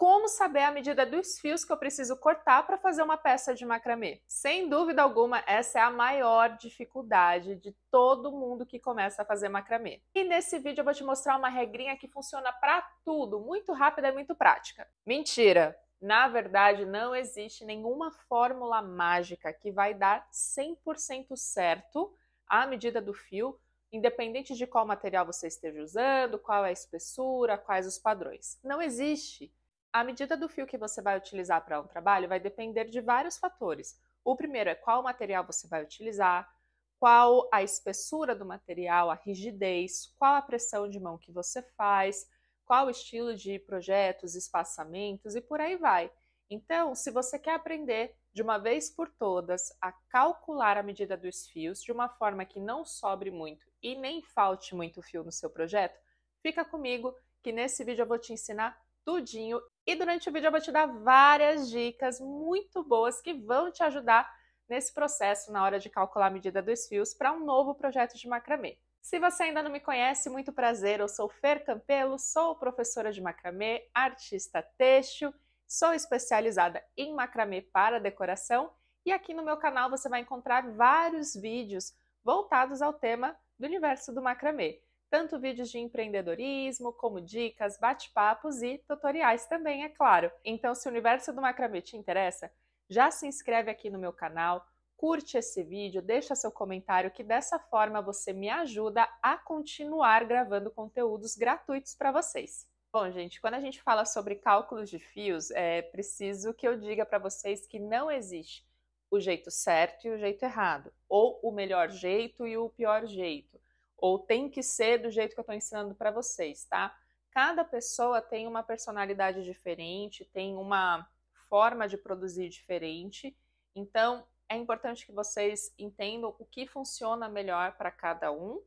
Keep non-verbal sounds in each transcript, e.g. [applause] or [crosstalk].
como saber a medida dos fios que eu preciso cortar para fazer uma peça de macramê. Sem dúvida alguma, essa é a maior dificuldade de todo mundo que começa a fazer macramê. E nesse vídeo eu vou te mostrar uma regrinha que funciona para tudo, muito rápida e muito prática. Mentira! Na verdade, não existe nenhuma fórmula mágica que vai dar 100% certo a medida do fio independente de qual material você esteja usando, qual é a espessura, quais os padrões. Não existe. A medida do fio que você vai utilizar para um trabalho vai depender de vários fatores. O primeiro é qual material você vai utilizar, qual a espessura do material, a rigidez, qual a pressão de mão que você faz, qual o estilo de projetos, espaçamentos e por aí vai. Então, se você quer aprender de uma vez por todas a calcular a medida dos fios de uma forma que não sobre muito e nem falte muito fio no seu projeto, fica comigo que nesse vídeo eu vou te ensinar tudinho. E durante o vídeo eu vou te dar várias dicas muito boas que vão te ajudar nesse processo na hora de calcular a medida dos fios para um novo projeto de macramê. Se você ainda não me conhece, muito prazer, eu sou Fer Campelo, sou professora de macramê, artista têxtil, sou especializada em macramê para decoração e aqui no meu canal você vai encontrar vários vídeos voltados ao tema do universo do macramê tanto vídeos de empreendedorismo, como dicas, bate-papos e tutoriais também, é claro. Então, se o universo do macramê te interessa, já se inscreve aqui no meu canal, curte esse vídeo, deixa seu comentário, que dessa forma você me ajuda a continuar gravando conteúdos gratuitos para vocês. Bom, gente, quando a gente fala sobre cálculos de fios, é preciso que eu diga para vocês que não existe o jeito certo e o jeito errado, ou o melhor jeito e o pior jeito ou tem que ser do jeito que eu estou ensinando para vocês, tá? Cada pessoa tem uma personalidade diferente, tem uma forma de produzir diferente, então é importante que vocês entendam o que funciona melhor para cada um.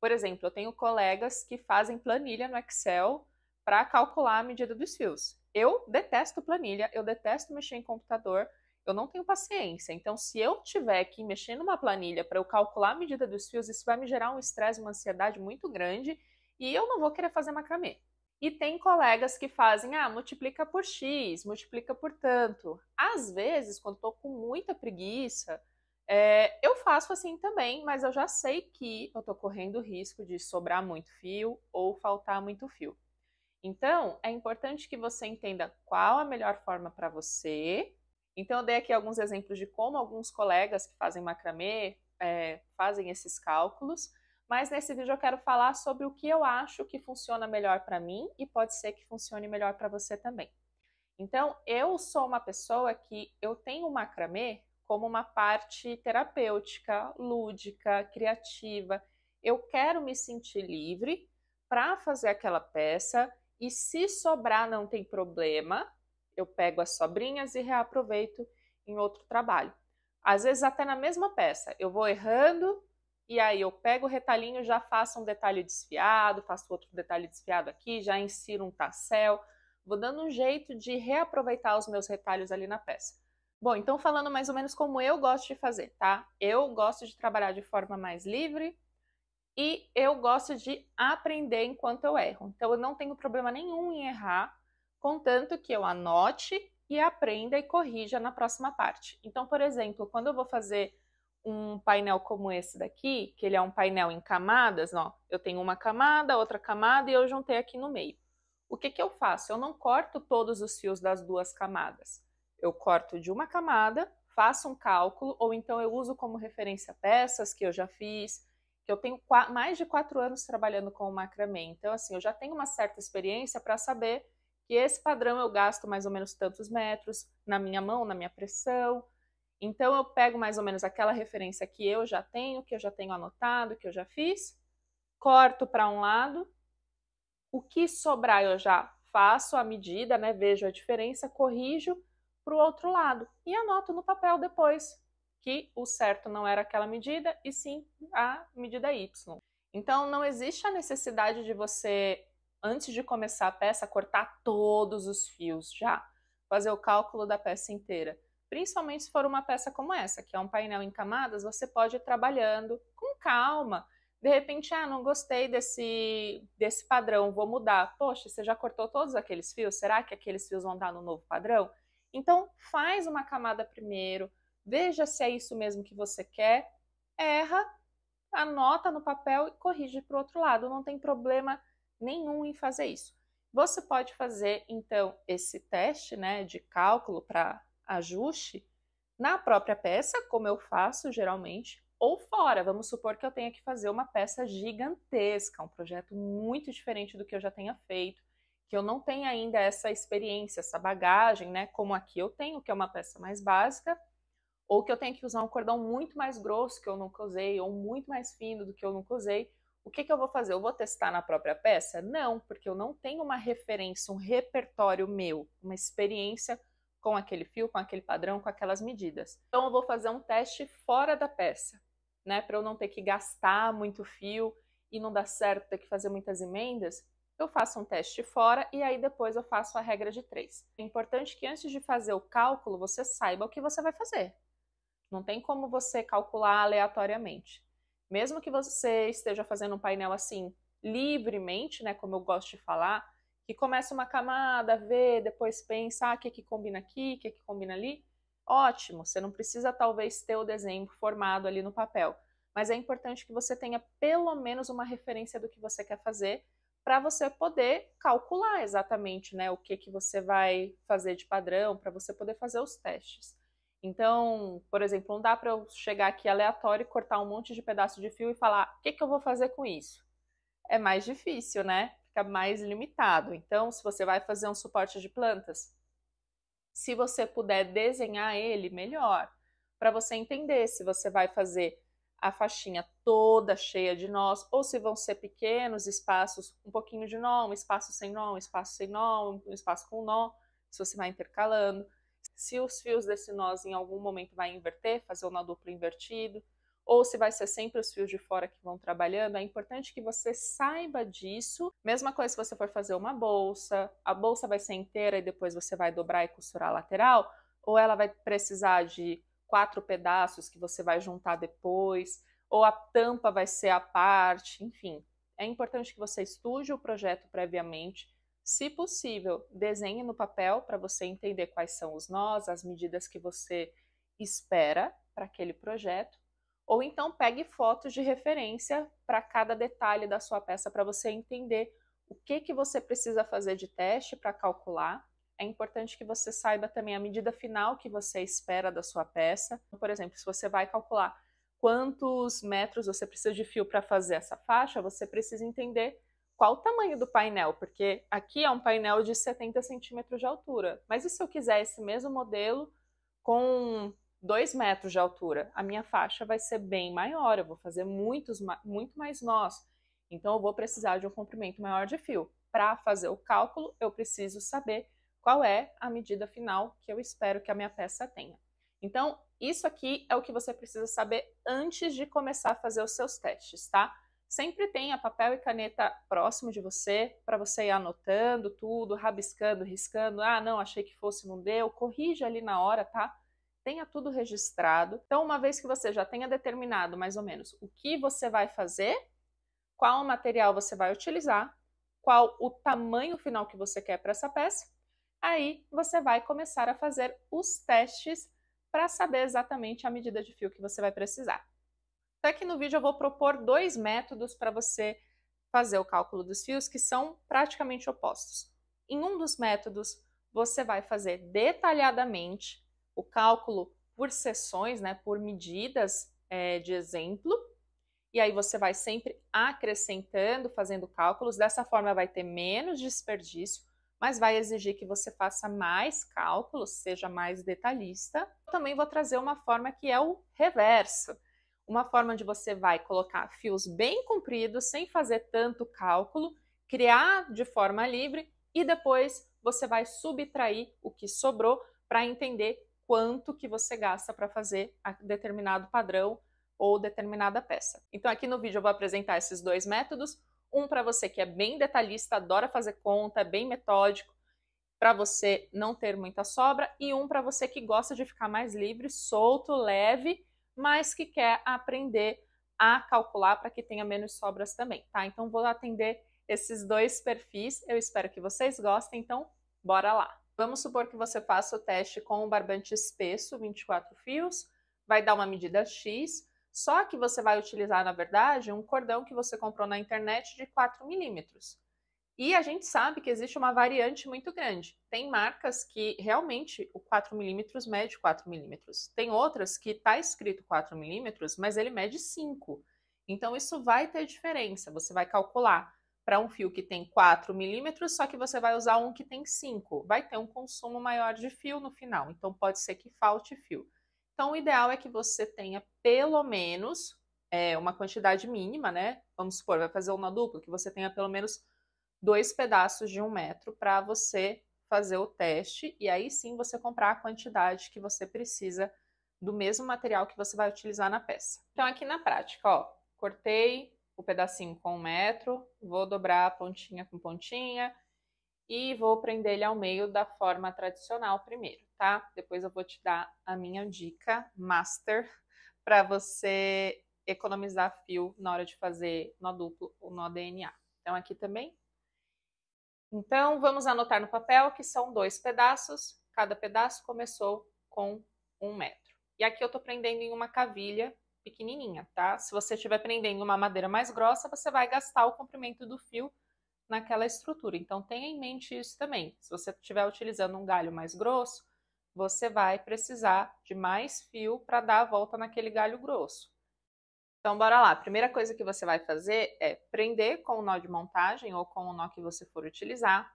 Por exemplo, eu tenho colegas que fazem planilha no Excel para calcular a medida dos fios. Eu detesto planilha, eu detesto mexer em computador, eu não tenho paciência. Então, se eu tiver que mexer numa planilha para eu calcular a medida dos fios, isso vai me gerar um estresse, uma ansiedade muito grande e eu não vou querer fazer macramê. E tem colegas que fazem, ah, multiplica por X, multiplica por tanto. Às vezes, quando estou com muita preguiça, é, eu faço assim também, mas eu já sei que eu estou correndo o risco de sobrar muito fio ou faltar muito fio. Então, é importante que você entenda qual a melhor forma para você então, eu dei aqui alguns exemplos de como alguns colegas que fazem macramê é, fazem esses cálculos, mas nesse vídeo eu quero falar sobre o que eu acho que funciona melhor para mim e pode ser que funcione melhor para você também. Então, eu sou uma pessoa que eu tenho o macramê como uma parte terapêutica, lúdica, criativa. Eu quero me sentir livre para fazer aquela peça e se sobrar não tem problema, eu pego as sobrinhas e reaproveito em outro trabalho. Às vezes até na mesma peça, eu vou errando e aí eu pego o retalhinho, já faço um detalhe desfiado, faço outro detalhe desfiado aqui, já insiro um tassel, vou dando um jeito de reaproveitar os meus retalhos ali na peça. Bom, então falando mais ou menos como eu gosto de fazer, tá? Eu gosto de trabalhar de forma mais livre e eu gosto de aprender enquanto eu erro. Então eu não tenho problema nenhum em errar, contanto que eu anote e aprenda e corrija na próxima parte. Então, por exemplo, quando eu vou fazer um painel como esse daqui, que ele é um painel em camadas, ó, eu tenho uma camada, outra camada e eu juntei aqui no meio. O que, que eu faço? Eu não corto todos os fios das duas camadas. Eu corto de uma camada, faço um cálculo, ou então eu uso como referência peças que eu já fiz, que eu tenho mais de quatro anos trabalhando com o macramê. Então, assim, eu já tenho uma certa experiência para saber e esse padrão eu gasto mais ou menos tantos metros na minha mão, na minha pressão. Então eu pego mais ou menos aquela referência que eu já tenho, que eu já tenho anotado, que eu já fiz, corto para um lado. O que sobrar eu já faço a medida, né? Vejo a diferença, corrijo para o outro lado e anoto no papel depois que o certo não era aquela medida e sim a medida y. Então não existe a necessidade de você antes de começar a peça, cortar todos os fios já. Fazer o cálculo da peça inteira. Principalmente se for uma peça como essa, que é um painel em camadas, você pode ir trabalhando com calma. De repente, ah, não gostei desse, desse padrão, vou mudar. Poxa, você já cortou todos aqueles fios? Será que aqueles fios vão dar no novo padrão? Então, faz uma camada primeiro, veja se é isso mesmo que você quer, erra, anota no papel e corrige para o outro lado. Não tem problema nenhum em fazer isso. Você pode fazer então esse teste né, de cálculo para ajuste na própria peça, como eu faço geralmente, ou fora. Vamos supor que eu tenha que fazer uma peça gigantesca, um projeto muito diferente do que eu já tenha feito, que eu não tenha ainda essa experiência, essa bagagem, né? Como aqui eu tenho, que é uma peça mais básica, ou que eu tenha que usar um cordão muito mais grosso que eu nunca usei, ou muito mais fino do que eu nunca usei o que, que eu vou fazer? Eu vou testar na própria peça? Não, porque eu não tenho uma referência, um repertório meu, uma experiência com aquele fio, com aquele padrão, com aquelas medidas. Então eu vou fazer um teste fora da peça, né? Para eu não ter que gastar muito fio e não dar certo, ter que fazer muitas emendas. Eu faço um teste fora e aí depois eu faço a regra de três. É importante que antes de fazer o cálculo você saiba o que você vai fazer. Não tem como você calcular aleatoriamente. Mesmo que você esteja fazendo um painel assim livremente, né, como eu gosto de falar, que começa uma camada, vê, depois pensa, ah, o que, que combina aqui, o que, que combina ali, ótimo, você não precisa talvez ter o desenho formado ali no papel, mas é importante que você tenha pelo menos uma referência do que você quer fazer para você poder calcular exatamente né, o que, que você vai fazer de padrão, para você poder fazer os testes. Então, por exemplo, não dá para eu chegar aqui aleatório e cortar um monte de pedaço de fio e falar o que, que eu vou fazer com isso. É mais difícil, né? Fica mais limitado. Então, se você vai fazer um suporte de plantas, se você puder desenhar ele, melhor. Para você entender se você vai fazer a faixinha toda cheia de nós, ou se vão ser pequenos espaços, um pouquinho de nó, um espaço sem nó, um espaço sem nó, um espaço com nó, se você vai intercalando se os fios desse nós em algum momento vai inverter, fazer o nó duplo invertido, ou se vai ser sempre os fios de fora que vão trabalhando, é importante que você saiba disso. Mesma coisa se você for fazer uma bolsa, a bolsa vai ser inteira e depois você vai dobrar e costurar a lateral, ou ela vai precisar de quatro pedaços que você vai juntar depois, ou a tampa vai ser a parte, enfim. É importante que você estude o projeto previamente, se possível, desenhe no papel para você entender quais são os nós, as medidas que você espera para aquele projeto, ou então pegue fotos de referência para cada detalhe da sua peça para você entender o que que você precisa fazer de teste para calcular. É importante que você saiba também a medida final que você espera da sua peça. Por exemplo, se você vai calcular quantos metros você precisa de fio para fazer essa faixa, você precisa entender qual o tamanho do painel, porque aqui é um painel de 70 centímetros de altura. Mas e se eu quiser esse mesmo modelo com 2 metros de altura? A minha faixa vai ser bem maior, eu vou fazer muitos, muito mais nós. Então eu vou precisar de um comprimento maior de fio. Para fazer o cálculo, eu preciso saber qual é a medida final que eu espero que a minha peça tenha. Então, isso aqui é o que você precisa saber antes de começar a fazer os seus testes, tá? Sempre tenha papel e caneta próximo de você para você ir anotando tudo, rabiscando, riscando. Ah, não, achei que fosse, não deu. Corrija ali na hora, tá? Tenha tudo registrado. Então, uma vez que você já tenha determinado mais ou menos o que você vai fazer, qual material você vai utilizar, qual o tamanho final que você quer para essa peça, aí você vai começar a fazer os testes para saber exatamente a medida de fio que você vai precisar. Até que no vídeo eu vou propor dois métodos para você fazer o cálculo dos fios que são praticamente opostos. Em um dos métodos, você vai fazer detalhadamente o cálculo por seções, né, por medidas é, de exemplo, e aí você vai sempre acrescentando, fazendo cálculos. Dessa forma, vai ter menos desperdício, mas vai exigir que você faça mais cálculos, seja mais detalhista. Eu também vou trazer uma forma que é o reverso. Uma forma de você vai colocar fios bem compridos, sem fazer tanto cálculo, criar de forma livre e depois você vai subtrair o que sobrou para entender quanto que você gasta para fazer determinado padrão ou determinada peça. Então aqui no vídeo eu vou apresentar esses dois métodos, um para você que é bem detalhista, adora fazer conta, é bem metódico, para você não ter muita sobra, e um para você que gosta de ficar mais livre, solto, leve mas que quer aprender a calcular para que tenha menos sobras também, tá? Então vou atender esses dois perfis. Eu espero que vocês gostem, então bora lá. Vamos supor que você faça o teste com um barbante espesso, 24 fios, vai dar uma medida X, só que você vai utilizar, na verdade, um cordão que você comprou na internet de 4 milímetros. E a gente sabe que existe uma variante muito grande. Tem marcas que realmente o 4 milímetros mede 4 milímetros. Tem outras que está escrito 4 milímetros, mas ele mede 5. Então isso vai ter diferença. Você vai calcular para um fio que tem 4 milímetros, só que você vai usar um que tem 5. Vai ter um consumo maior de fio no final, então pode ser que falte fio. Então o ideal é que você tenha pelo menos é, uma quantidade mínima, né? Vamos supor, vai fazer uma dupla, que você tenha pelo menos dois pedaços de um metro para você fazer o teste e aí sim você comprar a quantidade que você precisa do mesmo material que você vai utilizar na peça. Então aqui na prática, ó, cortei o pedacinho com um metro, vou dobrar pontinha com pontinha e vou prender ele ao meio da forma tradicional primeiro, tá? Depois eu vou te dar a minha dica master [laughs] para você economizar fio na hora de fazer nó duplo ou nó DNA. Então aqui também então, vamos anotar no papel que são dois pedaços, cada pedaço começou com um metro. E aqui eu estou prendendo em uma cavilha pequenininha, tá? Se você estiver prendendo uma madeira mais grossa, você vai gastar o comprimento do fio naquela estrutura. Então, tenha em mente isso também. Se você estiver utilizando um galho mais grosso, você vai precisar de mais fio para dar a volta naquele galho grosso. Então, bora lá. A primeira coisa que você vai fazer é prender com o nó de montagem ou com o nó que você for utilizar.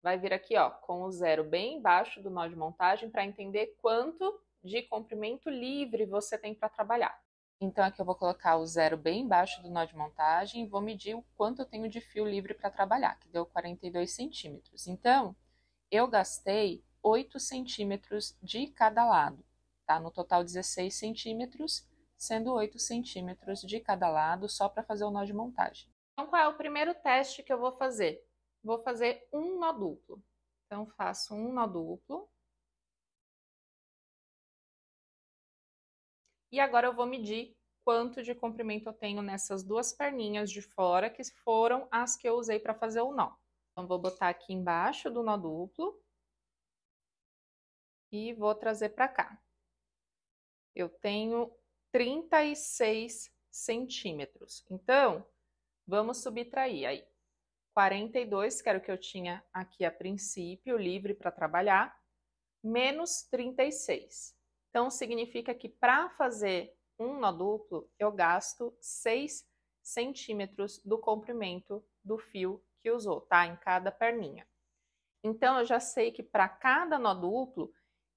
Vai vir aqui, ó, com o zero bem embaixo do nó de montagem para entender quanto de comprimento livre você tem para trabalhar. Então, aqui eu vou colocar o zero bem embaixo do nó de montagem e vou medir o quanto eu tenho de fio livre para trabalhar, que deu 42 centímetros. Então, eu gastei 8 centímetros de cada lado, tá? No total 16 centímetros sendo 8 centímetros de cada lado só para fazer o nó de montagem. Então, qual é o primeiro teste que eu vou fazer? Vou fazer um nó duplo. Então, faço um nó duplo. E agora eu vou medir quanto de comprimento eu tenho nessas duas perninhas de fora, que foram as que eu usei para fazer o nó. Então, vou botar aqui embaixo do nó duplo e vou trazer para cá. Eu tenho 36 centímetros. Então, vamos subtrair aí. 42, que era o que eu tinha aqui a princípio, livre para trabalhar, menos 36. Então, significa que para fazer um nó duplo, eu gasto 6 centímetros do comprimento do fio que usou, tá? Em cada perninha. Então, eu já sei que para cada nó duplo,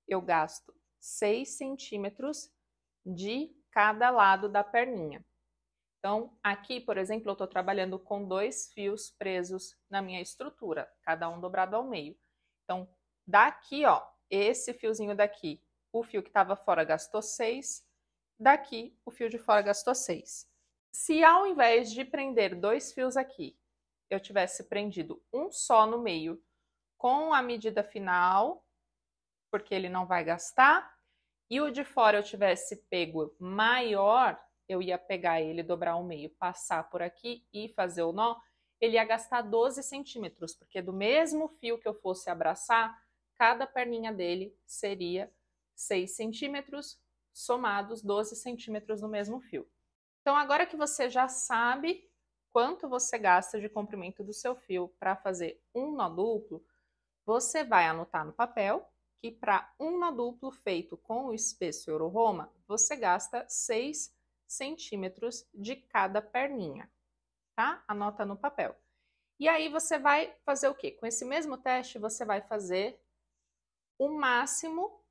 eu gasto 6 centímetros de cada lado da perninha. Então, aqui, por exemplo, eu estou trabalhando com dois fios presos na minha estrutura, cada um dobrado ao meio. Então, daqui, ó, esse fiozinho daqui, o fio que estava fora gastou seis. daqui, o fio de fora gastou seis. Se ao invés de prender dois fios aqui, eu tivesse prendido um só no meio com a medida final, porque ele não vai gastar, e o de fora eu tivesse pego maior, eu ia pegar ele, dobrar o meio, passar por aqui e fazer o nó, ele ia gastar 12 centímetros, porque do mesmo fio que eu fosse abraçar, cada perninha dele seria 6 centímetros, somados 12 centímetros no mesmo fio. Então, agora que você já sabe quanto você gasta de comprimento do seu fio para fazer um nó duplo, você vai anotar no papel que para um nó duplo feito com o espesso euro-roma, você gasta 6 centímetros de cada perninha, tá? Anota no papel. E aí você vai fazer o quê? Com esse mesmo teste, você vai fazer o máximo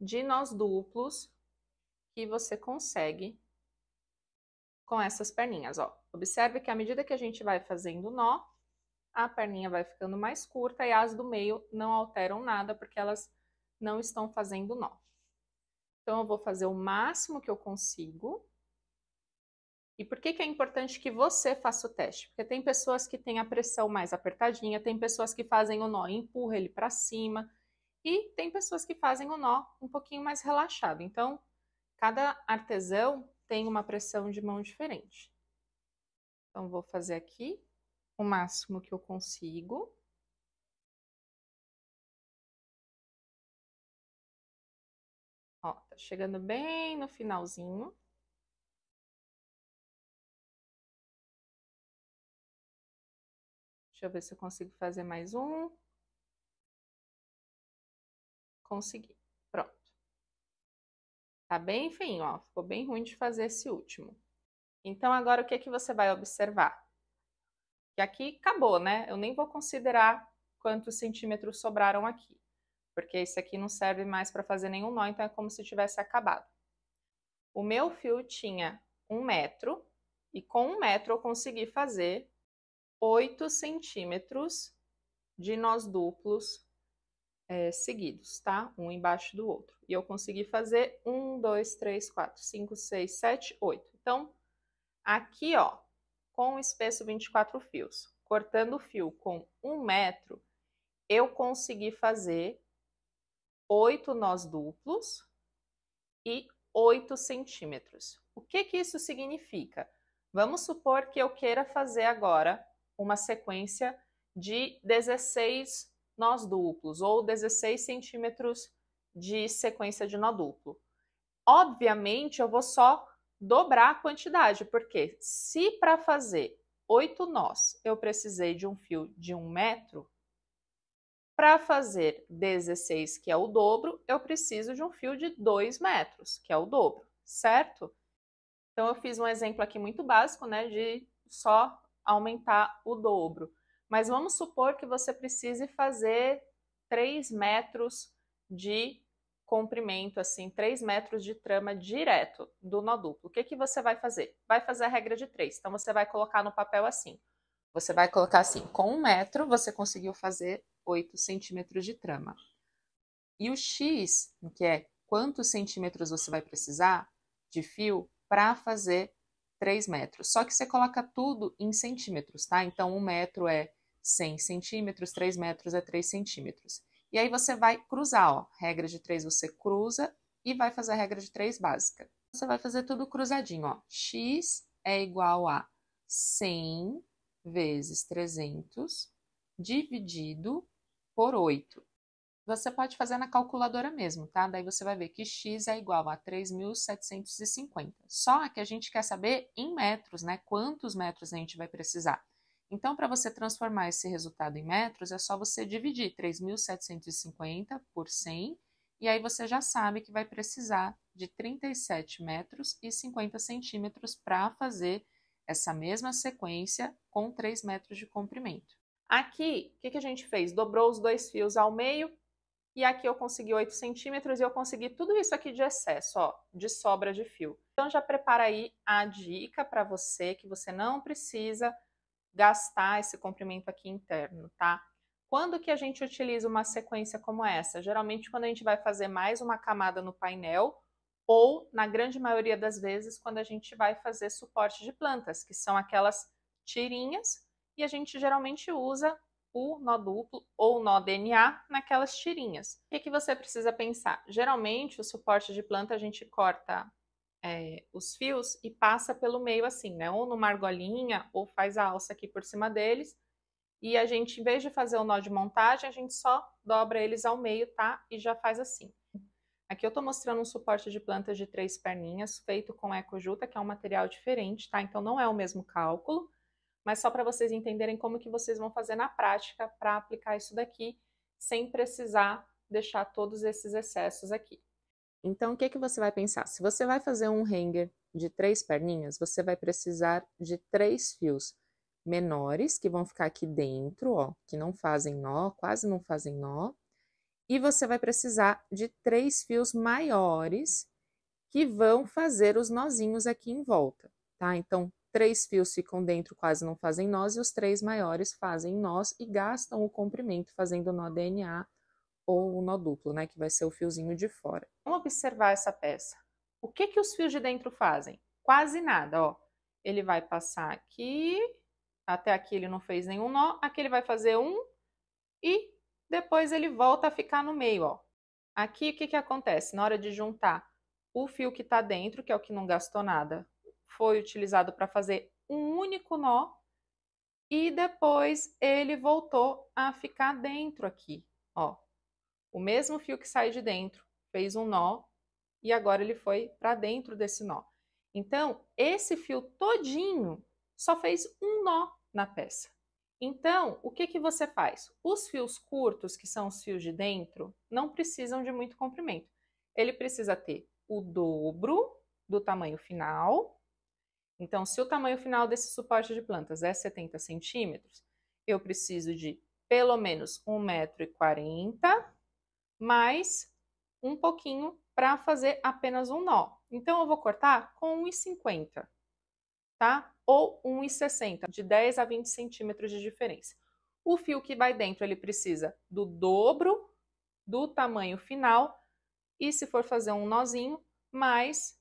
de nós duplos que você consegue com essas perninhas, ó. Observe que à medida que a gente vai fazendo nó, a perninha vai ficando mais curta e as do meio não alteram nada, porque elas não estão fazendo nó. Então, eu vou fazer o máximo que eu consigo. E por que, que é importante que você faça o teste? Porque tem pessoas que têm a pressão mais apertadinha, tem pessoas que fazem o nó e empurra ele para cima, e tem pessoas que fazem o nó um pouquinho mais relaxado. Então, cada artesão tem uma pressão de mão diferente. Então, vou fazer aqui o máximo que eu consigo. chegando bem no finalzinho. Deixa eu ver se eu consigo fazer mais um. Consegui. Pronto. Tá bem feinho, ó. Ficou bem ruim de fazer esse último. Então, agora o que, é que você vai observar? Que aqui acabou, né? Eu nem vou considerar quantos centímetros sobraram aqui porque isso aqui não serve mais para fazer nenhum nó, então é como se tivesse acabado. O meu fio tinha um metro, e com um metro eu consegui fazer 8 centímetros de nós duplos é, seguidos, tá? Um embaixo do outro. E eu consegui fazer 1, 2, 3, 4, 5, 6, 7, 8. Então, aqui, ó, com o espesso 24 fios, cortando o fio com um metro, eu consegui fazer oito nós duplos e 8 centímetros. O que, que isso significa? Vamos supor que eu queira fazer agora uma sequência de 16 nós duplos ou 16 centímetros de sequência de nó duplo. Obviamente, eu vou só dobrar a quantidade, porque se para fazer 8 nós eu precisei de um fio de 1 um metro, para fazer 16, que é o dobro, eu preciso de um fio de 2 metros, que é o dobro, certo? Então, eu fiz um exemplo aqui muito básico, né, de só aumentar o dobro. Mas vamos supor que você precise fazer 3 metros de comprimento, assim, 3 metros de trama direto do nó duplo. O que, que você vai fazer? Vai fazer a regra de 3. Então, você vai colocar no papel assim. Você vai colocar assim, com um metro, você conseguiu fazer 8 centímetros de trama. E o X, que é quantos centímetros você vai precisar de fio para fazer 3 metros. Só que você coloca tudo em centímetros, tá? Então, 1 metro é 100 centímetros, 3 metros é 3 centímetros. E aí você vai cruzar, ó. Regra de 3 você cruza e vai fazer a regra de 3 básica. Você vai fazer tudo cruzadinho, ó. X é igual a 100 vezes 300 dividido por 8. Você pode fazer na calculadora mesmo, tá? Daí você vai ver que x é igual a 3.750. Só que a gente quer saber em metros, né? Quantos metros a gente vai precisar. Então, para você transformar esse resultado em metros, é só você dividir 3.750 por 100, e aí você já sabe que vai precisar de 37 metros e 50 centímetros para fazer essa mesma sequência com 3 metros de comprimento. Aqui, o que, que a gente fez? Dobrou os dois fios ao meio e aqui eu consegui 8 centímetros e eu consegui tudo isso aqui de excesso, ó, de sobra de fio. Então já prepara aí a dica para você que você não precisa gastar esse comprimento aqui interno, tá? Quando que a gente utiliza uma sequência como essa? Geralmente quando a gente vai fazer mais uma camada no painel ou, na grande maioria das vezes, quando a gente vai fazer suporte de plantas, que são aquelas tirinhas e a gente geralmente usa o nó duplo ou nó DNA naquelas tirinhas. O que, que você precisa pensar? Geralmente, o suporte de planta a gente corta é, os fios e passa pelo meio assim, né? Ou numa argolinha, ou faz a alça aqui por cima deles. E a gente, em vez de fazer o nó de montagem, a gente só dobra eles ao meio, tá? E já faz assim. Aqui eu tô mostrando um suporte de plantas de três perninhas, feito com ecojuta, que é um material diferente, tá? Então não é o mesmo cálculo mas só para vocês entenderem como que vocês vão fazer na prática para aplicar isso daqui sem precisar deixar todos esses excessos aqui. Então, o que, que você vai pensar? Se você vai fazer um hanger de três perninhas, você vai precisar de três fios menores que vão ficar aqui dentro, ó, que não fazem nó, quase não fazem nó. E você vai precisar de três fios maiores que vão fazer os nozinhos aqui em volta, tá? Então, Três fios ficam dentro, quase não fazem nós, e os três maiores fazem nós e gastam o comprimento, fazendo o nó DNA ou o nó duplo, né, que vai ser o fiozinho de fora. Vamos observar essa peça. O que que os fios de dentro fazem? Quase nada, ó. Ele vai passar aqui, até aqui ele não fez nenhum nó, aqui ele vai fazer um e depois ele volta a ficar no meio, ó. Aqui o que que acontece? Na hora de juntar o fio que está dentro, que é o que não gastou nada, foi utilizado para fazer um único nó e depois ele voltou a ficar dentro aqui, ó. O mesmo fio que sai de dentro fez um nó e agora ele foi para dentro desse nó. Então, esse fio todinho só fez um nó na peça. Então, o que, que você faz? Os fios curtos, que são os fios de dentro, não precisam de muito comprimento. Ele precisa ter o dobro do tamanho final então, se o tamanho final desse suporte de plantas é 70 centímetros, eu preciso de pelo menos 1,40m mais um pouquinho para fazer apenas um nó. Então, eu vou cortar com 1,50, tá? Ou 1,60, de 10 a 20 centímetros de diferença. O fio que vai dentro, ele precisa do dobro do tamanho final e se for fazer um nozinho, mais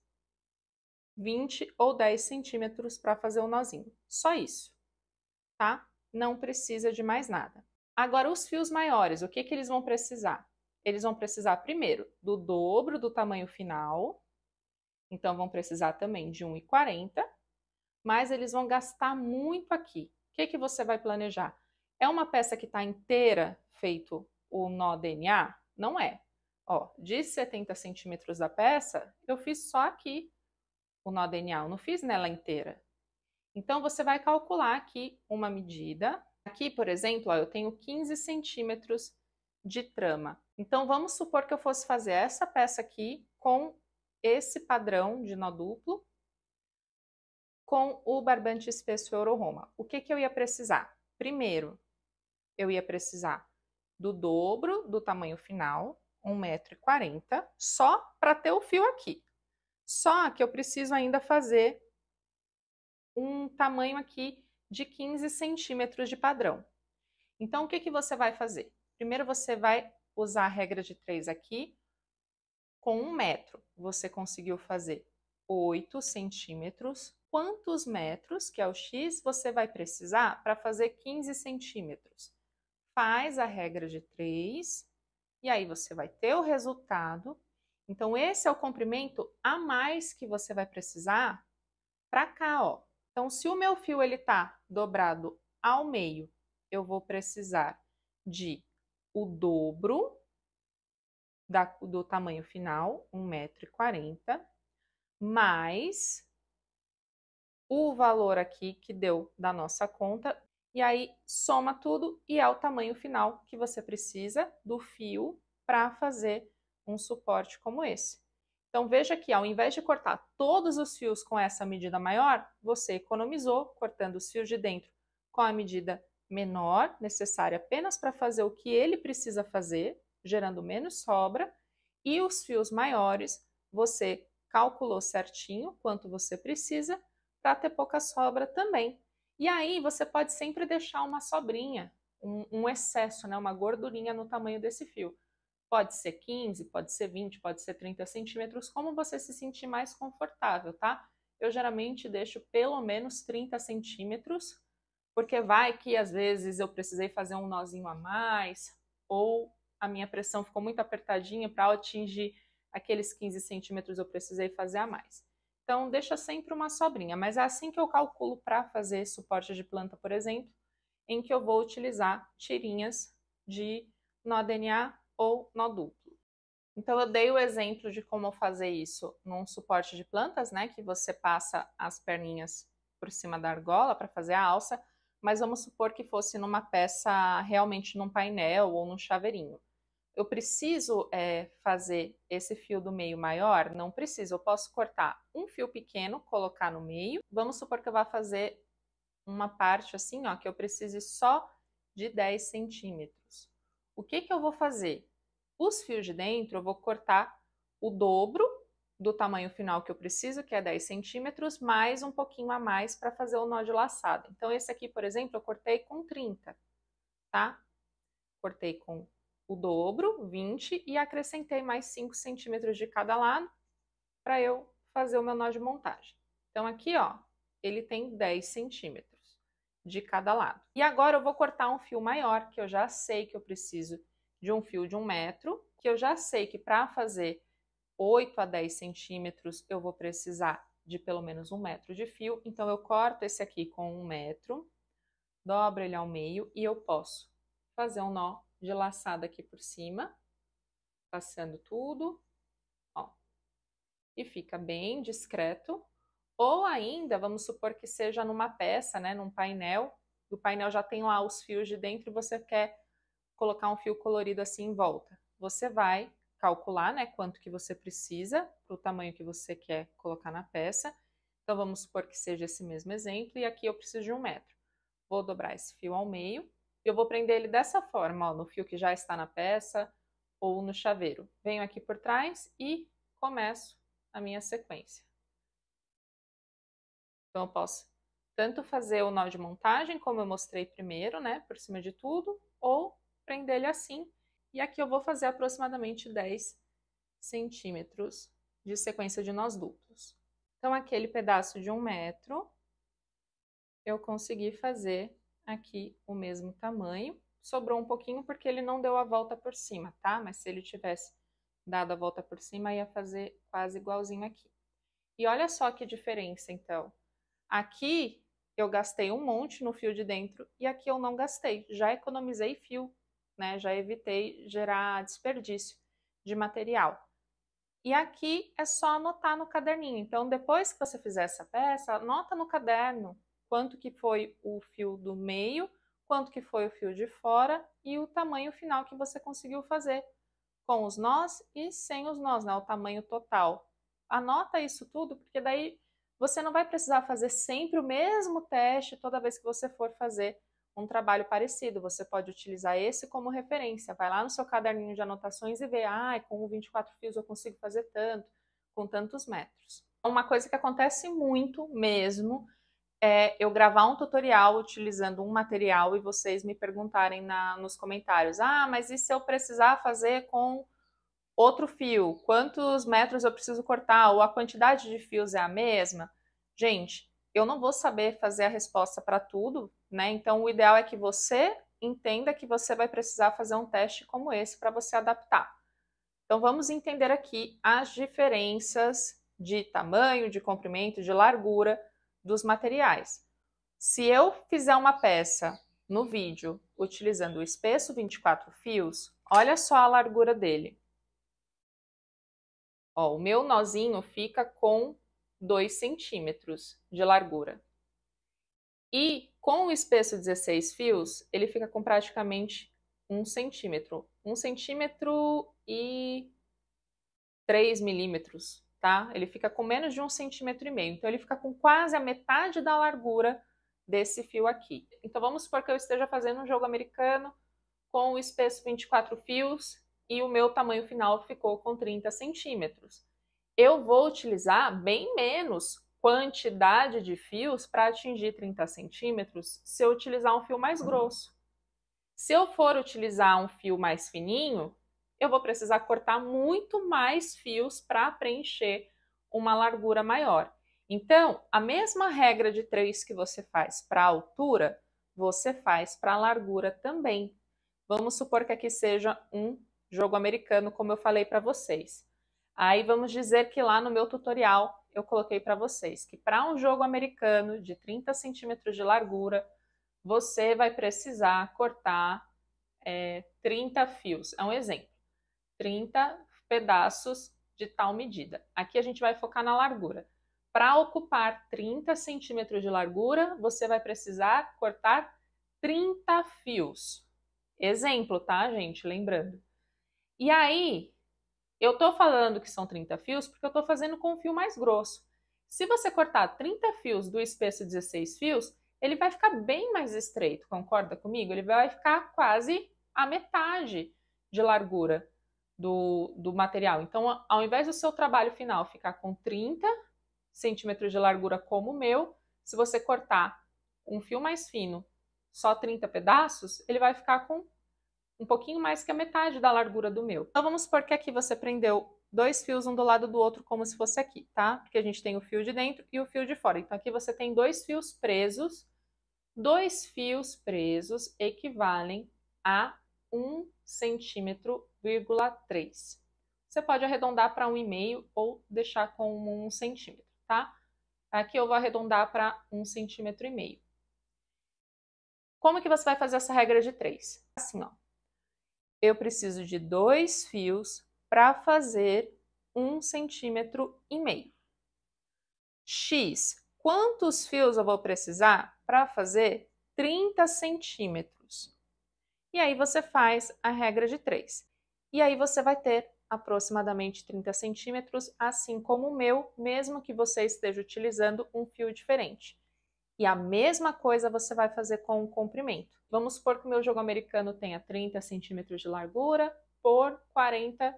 20 ou 10 centímetros para fazer o nozinho. Só isso, tá? Não precisa de mais nada. Agora, os fios maiores, o que, que eles vão precisar? Eles vão precisar, primeiro, do dobro do tamanho final. Então, vão precisar também de 1,40. Mas eles vão gastar muito aqui. O que, que você vai planejar? É uma peça que está inteira feito o nó DNA? Não é. Ó, de 70 centímetros da peça, eu fiz só aqui o nó DNA, eu não fiz nela inteira. Então, você vai calcular aqui uma medida. Aqui, por exemplo, ó, eu tenho 15 centímetros de trama. Então, vamos supor que eu fosse fazer essa peça aqui com esse padrão de nó duplo com o barbante espesso Euroroma. O que, que eu ia precisar? Primeiro, eu ia precisar do dobro do tamanho final, 1,40m, só para ter o fio aqui. Só que eu preciso ainda fazer um tamanho aqui de 15 centímetros de padrão. Então, o que, que você vai fazer? Primeiro, você vai usar a regra de 3 aqui. Com um metro, você conseguiu fazer 8 centímetros. Quantos metros, que é o x, você vai precisar para fazer 15 centímetros? Faz a regra de 3 e aí você vai ter o resultado então, esse é o comprimento a mais que você vai precisar para cá, ó. Então, se o meu fio ele tá dobrado ao meio, eu vou precisar de o dobro da, do tamanho final, 1,40m, mais o valor aqui que deu da nossa conta, e aí soma tudo e é o tamanho final que você precisa do fio para fazer um suporte como esse. Então veja que ao invés de cortar todos os fios com essa medida maior, você economizou cortando os fios de dentro com a medida menor necessária apenas para fazer o que ele precisa fazer, gerando menos sobra, e os fios maiores você calculou certinho quanto você precisa para ter pouca sobra também. E aí você pode sempre deixar uma sobrinha, um, um excesso, né, uma gordurinha no tamanho desse fio. Pode ser 15, pode ser 20, pode ser 30 centímetros, como você se sentir mais confortável, tá? Eu geralmente deixo pelo menos 30 centímetros, porque vai que às vezes eu precisei fazer um nozinho a mais, ou a minha pressão ficou muito apertadinha para atingir aqueles 15 centímetros eu precisei fazer a mais. Então, deixa sempre uma sobrinha, mas é assim que eu calculo para fazer suporte de planta, por exemplo, em que eu vou utilizar tirinhas de nó DNA ou nó duplo. Então, eu dei o exemplo de como fazer isso num suporte de plantas, né? Que você passa as perninhas por cima da argola para fazer a alça, mas vamos supor que fosse numa peça realmente num painel ou num chaveirinho. Eu preciso é, fazer esse fio do meio maior? Não preciso, eu posso cortar um fio pequeno, colocar no meio. Vamos supor que eu vá fazer uma parte assim, ó, que eu precise só de 10 centímetros. O que, que eu vou fazer? Os fios de dentro eu vou cortar o dobro do tamanho final que eu preciso, que é 10 centímetros, mais um pouquinho a mais para fazer o nó de laçada. Então, esse aqui, por exemplo, eu cortei com 30, tá? Cortei com o dobro, 20, e acrescentei mais 5 centímetros de cada lado para eu fazer o meu nó de montagem. Então, aqui, ó, ele tem 10 centímetros de cada lado. E agora eu vou cortar um fio maior, que eu já sei que eu preciso de um fio de um metro, que eu já sei que para fazer 8 a 10 centímetros eu vou precisar de pelo menos um metro de fio, então eu corto esse aqui com um metro, dobro ele ao meio e eu posso fazer um nó de laçada aqui por cima, passando tudo, ó, e fica bem discreto. Ou ainda, vamos supor que seja numa peça, né, num painel, e o painel já tem lá os fios de dentro e você quer colocar um fio colorido assim em volta. Você vai calcular, né, quanto que você precisa para o tamanho que você quer colocar na peça. Então, vamos supor que seja esse mesmo exemplo, e aqui eu preciso de um metro. Vou dobrar esse fio ao meio, e eu vou prender ele dessa forma, ó, no fio que já está na peça ou no chaveiro. Venho aqui por trás e começo a minha sequência. Então, eu posso tanto fazer o nó de montagem, como eu mostrei primeiro, né, por cima de tudo, ou prender ele assim. E aqui eu vou fazer aproximadamente 10 centímetros de sequência de nós duplos. Então, aquele pedaço de um metro, eu consegui fazer aqui o mesmo tamanho. Sobrou um pouquinho porque ele não deu a volta por cima, tá? Mas se ele tivesse dado a volta por cima, ia fazer quase igualzinho aqui. E olha só que diferença, então. Aqui eu gastei um monte no fio de dentro e aqui eu não gastei, já economizei fio, né? Já evitei gerar desperdício de material. E aqui é só anotar no caderninho. Então, depois que você fizer essa peça, anota no caderno quanto que foi o fio do meio, quanto que foi o fio de fora e o tamanho final que você conseguiu fazer com os nós e sem os nós, né? O tamanho total. Anota isso tudo, porque daí você não vai precisar fazer sempre o mesmo teste toda vez que você for fazer um trabalho parecido. Você pode utilizar esse como referência. Vai lá no seu caderninho de anotações e vê, ah, com 24 fios eu consigo fazer tanto, com tantos metros. Uma coisa que acontece muito mesmo é eu gravar um tutorial utilizando um material e vocês me perguntarem na, nos comentários, ah, mas e se eu precisar fazer com outro fio? Quantos metros eu preciso cortar? Ou a quantidade de fios é a mesma? Gente, eu não vou saber fazer a resposta para tudo, né? Então, o ideal é que você entenda que você vai precisar fazer um teste como esse para você adaptar. Então, vamos entender aqui as diferenças de tamanho, de comprimento, de largura dos materiais. Se eu fizer uma peça no vídeo utilizando o espesso 24 fios, olha só a largura dele. Ó, o meu nozinho fica com 2 centímetros de largura. E com o espesso 16 fios, ele fica com praticamente um centímetro. Um centímetro e 3 milímetros, tá? Ele fica com menos de um centímetro e meio. Então, ele fica com quase a metade da largura desse fio aqui. Então, vamos supor que eu esteja fazendo um jogo americano com o espesso 24 fios e o meu tamanho final ficou com 30 centímetros. Eu vou utilizar bem menos quantidade de fios para atingir 30 centímetros se eu utilizar um fio mais uhum. grosso. Se eu for utilizar um fio mais fininho, eu vou precisar cortar muito mais fios para preencher uma largura maior. Então, a mesma regra de três que você faz para a altura, você faz para a largura também. Vamos supor que aqui seja um jogo americano, como eu falei para vocês. Aí vamos dizer que lá no meu tutorial eu coloquei para vocês que para um jogo americano de 30 centímetros de largura, você vai precisar cortar é, 30 fios. É um exemplo. 30 pedaços de tal medida. Aqui a gente vai focar na largura. Para ocupar 30 centímetros de largura, você vai precisar cortar 30 fios. Exemplo, tá, gente? Lembrando. E aí, eu estou falando que são 30 fios porque eu estou fazendo com um fio mais grosso. Se você cortar 30 fios do espesso 16 fios, ele vai ficar bem mais estreito, concorda comigo? Ele vai ficar quase a metade de largura do, do material. Então, ao invés do seu trabalho final ficar com 30 centímetros de largura como o meu, se você cortar um fio mais fino, só 30 pedaços, ele vai ficar com um pouquinho mais que a metade da largura do meu. Então vamos supor que aqui você prendeu dois fios um do lado do outro como se fosse aqui, tá? Porque a gente tem o fio de dentro e o fio de fora. Então aqui você tem dois fios presos. Dois fios presos equivalem a 1 centímetro,3. Você pode arredondar para 1,5 ou deixar com 1 centímetro, tá? Aqui eu vou arredondar para 1,5 centímetro e meio. Como que você vai fazer essa regra de 3? Assim, ó eu preciso de dois fios para fazer um centímetro e meio. X, quantos fios eu vou precisar para fazer 30 centímetros? E aí você faz a regra de 3. E aí você vai ter aproximadamente 30 centímetros, assim como o meu, mesmo que você esteja utilizando um fio diferente. E a mesma coisa você vai fazer com o comprimento. Vamos supor que o meu jogo americano tenha 30 centímetros de largura por 40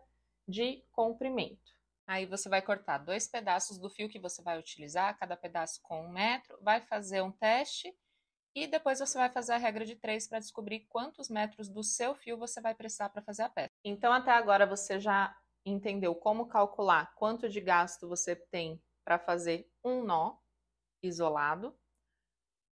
de comprimento. Aí você vai cortar dois pedaços do fio que você vai utilizar, cada pedaço com um metro, vai fazer um teste e depois você vai fazer a regra de três para descobrir quantos metros do seu fio você vai precisar para fazer a peça. Então, até agora você já entendeu como calcular quanto de gasto você tem para fazer um nó isolado,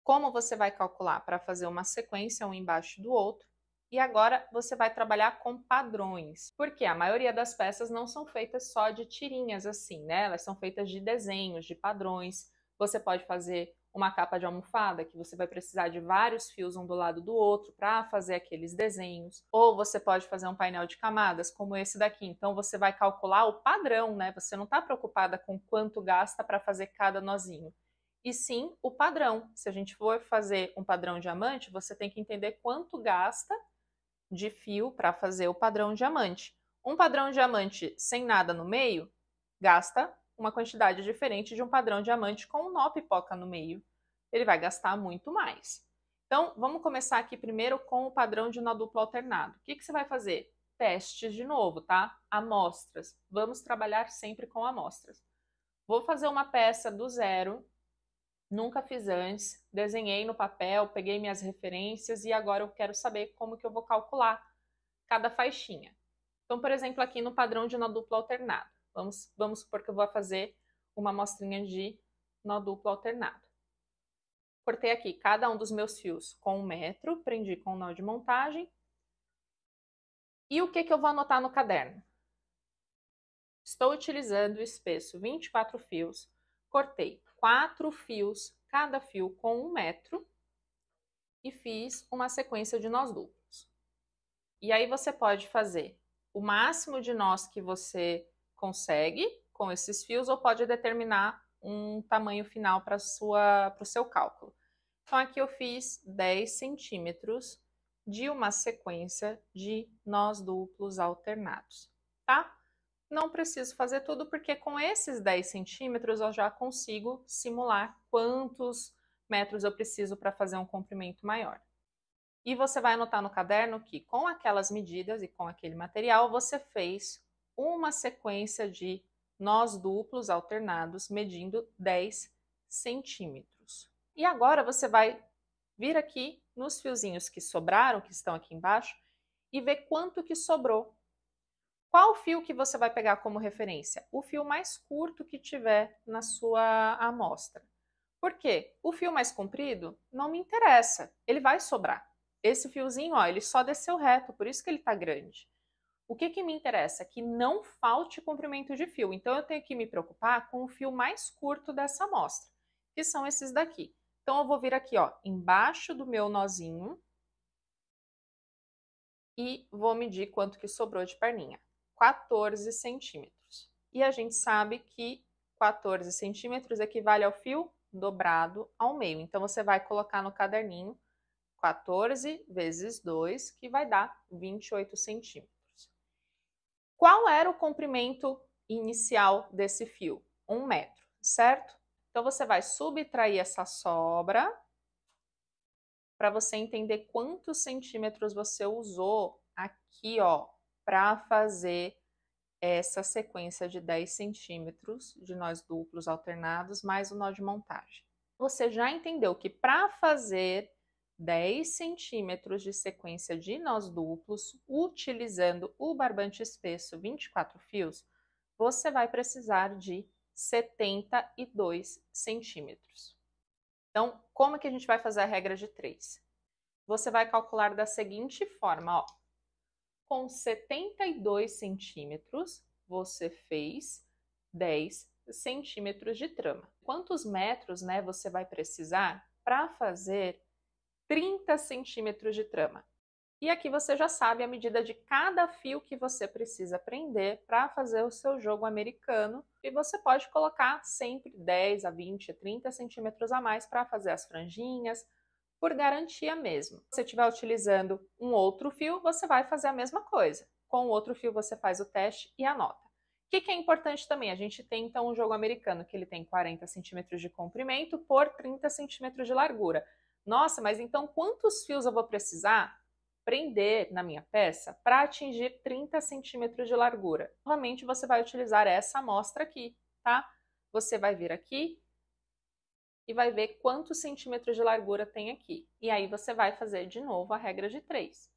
como você vai calcular para fazer uma sequência um embaixo do outro. E agora você vai trabalhar com padrões, porque a maioria das peças não são feitas só de tirinhas assim, né? Elas são feitas de desenhos, de padrões. Você pode fazer uma capa de almofada que você vai precisar de vários fios um do lado do outro para fazer aqueles desenhos, ou você pode fazer um painel de camadas como esse daqui. Então você vai calcular o padrão, né? Você não está preocupada com quanto gasta para fazer cada nozinho e sim o padrão. Se a gente for fazer um padrão diamante, você tem que entender quanto gasta de fio para fazer o padrão diamante. Um padrão diamante sem nada no meio gasta uma quantidade diferente de um padrão diamante com um nó pipoca no meio. Ele vai gastar muito mais. Então, vamos começar aqui primeiro com o padrão de nó duplo alternado. O que, que você vai fazer? Testes de novo, tá? Amostras. Vamos trabalhar sempre com amostras. Vou fazer uma peça do zero nunca fiz antes, desenhei no papel, peguei minhas referências e agora eu quero saber como que eu vou calcular cada faixinha. Então, por exemplo, aqui no padrão de nó duplo alternado, vamos, vamos supor que eu vou fazer uma amostrinha de nó duplo alternado. Cortei aqui cada um dos meus fios com um metro, prendi com um nó de montagem. E o que, que eu vou anotar no caderno? Estou utilizando o espesso 24 fios, cortei quatro fios, cada fio com um metro, e fiz uma sequência de nós duplos. E aí você pode fazer o máximo de nós que você consegue com esses fios, ou pode determinar um tamanho final para o seu cálculo. Então, aqui eu fiz 10 centímetros de uma sequência de nós duplos alternados, tá? não preciso fazer tudo, porque com esses 10 centímetros eu já consigo simular quantos metros eu preciso para fazer um comprimento maior. E você vai anotar no caderno que com aquelas medidas e com aquele material, você fez uma sequência de nós duplos alternados medindo 10 centímetros. E agora você vai vir aqui nos fiozinhos que sobraram, que estão aqui embaixo, e ver quanto que sobrou qual fio que você vai pegar como referência? O fio mais curto que tiver na sua amostra. Por quê? O fio mais comprido não me interessa, ele vai sobrar. Esse fiozinho, ó, ele só desceu reto, por isso que ele está grande. O que, que me interessa? Que não falte comprimento de fio. Então, eu tenho que me preocupar com o fio mais curto dessa amostra, que são esses daqui. Então, eu vou vir aqui, ó, embaixo do meu nozinho e vou medir quanto que sobrou de perninha. 14 centímetros. E a gente sabe que 14 centímetros equivale ao fio dobrado ao meio. Então, você vai colocar no caderninho 14 vezes 2, que vai dar 28 centímetros. Qual era o comprimento inicial desse fio? Um metro, certo? Então, você vai subtrair essa sobra para você entender quantos centímetros você usou aqui, ó, para fazer essa sequência de 10 centímetros de nós duplos alternados mais o nó de montagem. Você já entendeu que para fazer 10 centímetros de sequência de nós duplos, utilizando o barbante espesso 24 fios, você vai precisar de 72 centímetros. Então, como é que a gente vai fazer a regra de 3? Você vai calcular da seguinte forma, ó, com 72 centímetros, você fez 10 centímetros de trama. Quantos metros né, você vai precisar para fazer 30 centímetros de trama? E aqui você já sabe a medida de cada fio que você precisa prender para fazer o seu jogo americano. E você pode colocar sempre 10 a 20, 30 centímetros a mais para fazer as franjinhas, por garantia mesmo. Se você estiver utilizando um outro fio, você vai fazer a mesma coisa. Com o outro fio você faz o teste e anota. O que, que é importante também? A gente tem então um jogo americano que ele tem 40 centímetros de comprimento por 30 centímetros de largura. Nossa, mas então quantos fios eu vou precisar prender na minha peça para atingir 30 centímetros de largura? Novamente você vai utilizar essa amostra aqui, tá? Você vai vir aqui e vai ver quantos centímetros de largura tem aqui. E aí você vai fazer de novo a regra de 3.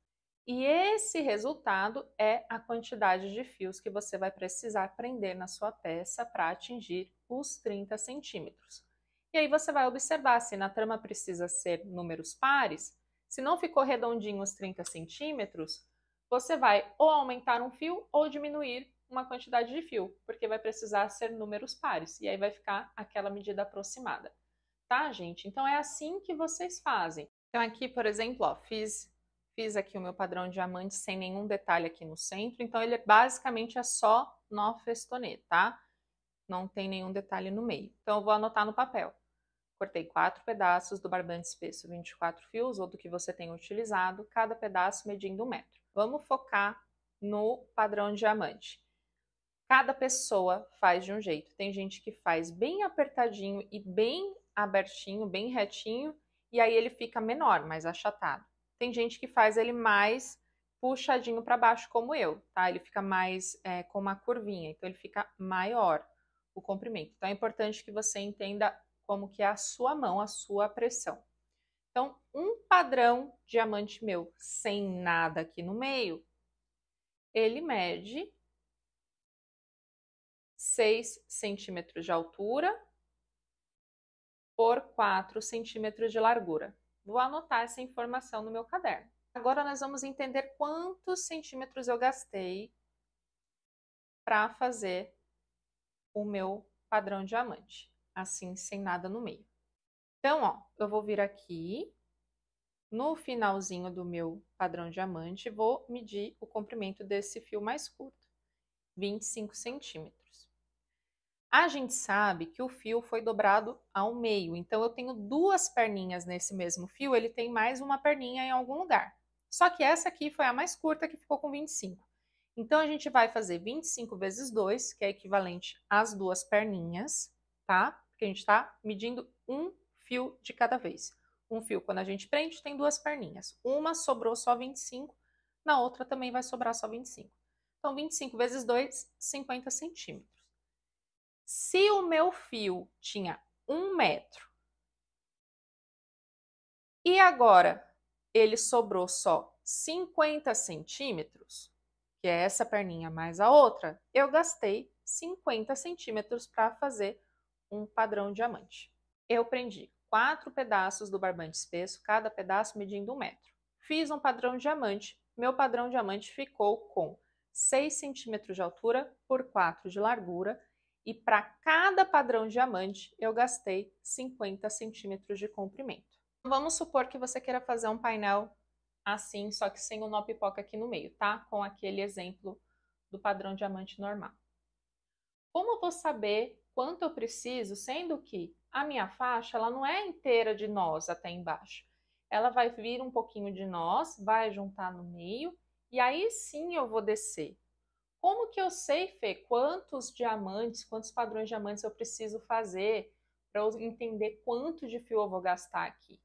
E esse resultado é a quantidade de fios que você vai precisar prender na sua peça para atingir os 30 centímetros. E aí você vai observar se na trama precisa ser números pares, se não ficou redondinho os 30 centímetros, você vai ou aumentar um fio ou diminuir uma quantidade de fio, porque vai precisar ser números pares, e aí vai ficar aquela medida aproximada tá, gente? Então é assim que vocês fazem. Então aqui, por exemplo, ó, fiz, fiz aqui o meu padrão diamante sem nenhum detalhe aqui no centro, então ele é, basicamente é só nó festonê, tá? Não tem nenhum detalhe no meio. Então eu vou anotar no papel. Cortei quatro pedaços do barbante espesso 24 fios ou do que você tem utilizado, cada pedaço medindo um metro. Vamos focar no padrão diamante. Cada pessoa faz de um jeito. Tem gente que faz bem apertadinho e bem abertinho, bem retinho, e aí ele fica menor, mais achatado. Tem gente que faz ele mais puxadinho para baixo, como eu, tá? Ele fica mais é, com uma curvinha, então ele fica maior o comprimento. Então é importante que você entenda como que é a sua mão, a sua pressão. Então, um padrão diamante meu sem nada aqui no meio, ele mede 6 centímetros de altura por 4 centímetros de largura. Vou anotar essa informação no meu caderno. Agora nós vamos entender quantos centímetros eu gastei para fazer o meu padrão diamante, assim sem nada no meio. Então, ó, eu vou vir aqui no finalzinho do meu padrão diamante, vou medir o comprimento desse fio mais curto, 25 centímetros. A gente sabe que o fio foi dobrado ao meio, então eu tenho duas perninhas nesse mesmo fio, ele tem mais uma perninha em algum lugar. Só que essa aqui foi a mais curta, que ficou com 25. Então, a gente vai fazer 25 vezes 2, que é equivalente às duas perninhas, tá? Porque a gente está medindo um fio de cada vez. Um fio, quando a gente prende, tem duas perninhas. Uma sobrou só 25, na outra também vai sobrar só 25. Então, 25 vezes 2, 50 centímetros. Se o meu fio tinha um metro e agora ele sobrou só 50 centímetros, que é essa perninha mais a outra, eu gastei 50 centímetros para fazer um padrão diamante. Eu prendi quatro pedaços do barbante espesso, cada pedaço medindo um metro. Fiz um padrão diamante, meu padrão diamante ficou com 6 centímetros de altura por 4 de largura e para cada padrão diamante eu gastei 50 centímetros de comprimento. Vamos supor que você queira fazer um painel assim, só que sem o nó pipoca aqui no meio, tá? Com aquele exemplo do padrão diamante normal. Como eu vou saber quanto eu preciso, sendo que a minha faixa ela não é inteira de nós até embaixo. Ela vai vir um pouquinho de nós, vai juntar no meio e aí sim eu vou descer. Como que eu sei, Fê, quantos diamantes, quantos padrões de diamantes eu preciso fazer para eu entender quanto de fio eu vou gastar aqui?